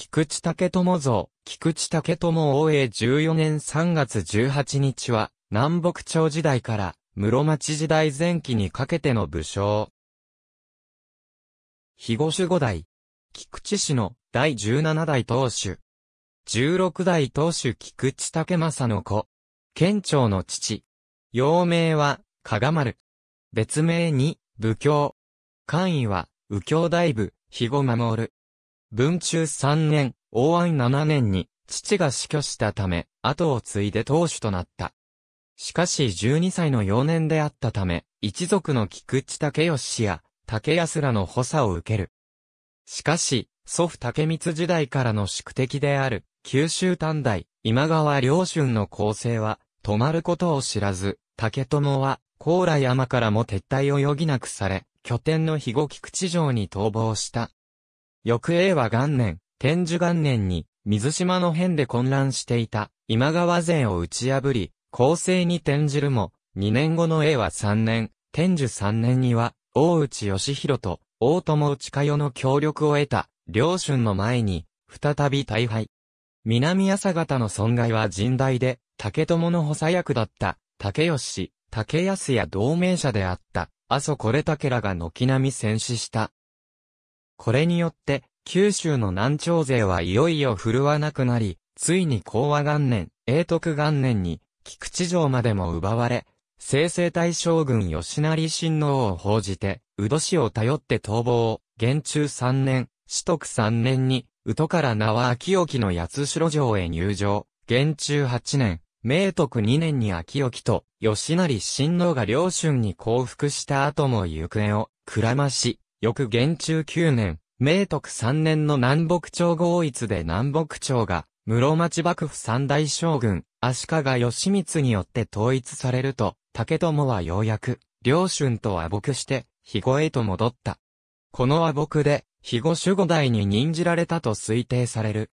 菊池武友像、菊池武友王永14年3月18日は、南北朝時代から、室町時代前期にかけての武将。肥後守護代。菊池氏の第17代当主。16代当主菊池武正の子。県庁の父。幼名は、加賀丸。別名に、武教。官位は、右京大部、肥後守。文中3年、応安7年に、父が死去したため、後を継いで当主となった。しかし12歳の幼年であったため、一族の菊池武義氏や、竹安らの補佐を受ける。しかし、祖父竹光時代からの宿敵である、九州短大、今川良春の構成は、止まることを知らず、竹友は、高麗山からも撤退を余儀なくされ、拠点の肥後菊池城に逃亡した。翌英和元年、天寿元年に、水島の変で混乱していた、今川勢を打ち破り、攻勢に転じるも、2年後の英和3年、天寿3年には、大内義弘と、大友内佳の協力を得た、両春の前に、再び大敗。南朝方の損害は甚大で、竹友の補佐役だった、竹吉、竹安や同盟者であった、阿蘇これ竹らが軒並み戦死した。これによって、九州の南朝勢はいよいよ振るわなくなり、ついに講和元年、永徳元年に、菊池城までも奪われ、正々大将軍吉成親王を報じて、宇戸氏を頼って逃亡、元中三年、四徳三年に、宇都から名は秋沖の八代城へ入城、元中八年、明徳二年に秋沖と、吉成親王が両春に降伏した後も行方を、くらまし、翌元中9年、明徳3年の南北朝合一で南北朝が、室町幕府三大将軍、足利義満によって統一されると、竹友はようやく、両春と和睦して、肥後へと戻った。この和睦で、肥後守護代に任じられたと推定される。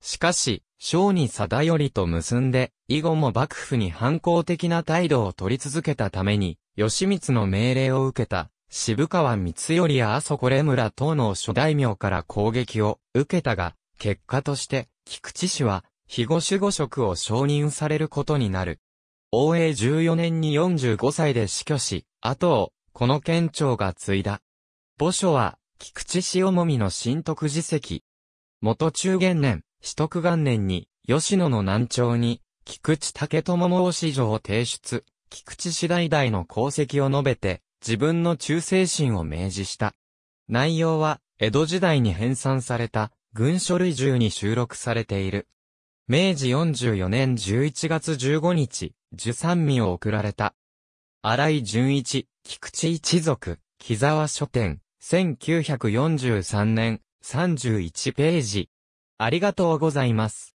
しかし、小に定頼と結んで、以後も幕府に反抗的な態度を取り続けたために、義満の命令を受けた、渋川光頼や阿蘇これ村等の諸大名から攻撃を受けたが、結果として、菊池氏は、肥後守護職を承認されることになる。応永14年に45歳で死去し、後を、この県庁が継いだ。墓所は、菊池氏もみの新徳寺跡。元中元年、四徳元年に、吉野の南朝に、菊池武友申城を提出、菊池氏代々の功績を述べて、自分の忠誠心を明示した。内容は、江戸時代に編纂された、軍書類中に収録されている。明治44年11月15日、受三味を送られた。荒井淳一、菊池一族、木沢書店、1943年、31ページ。ありがとうございます。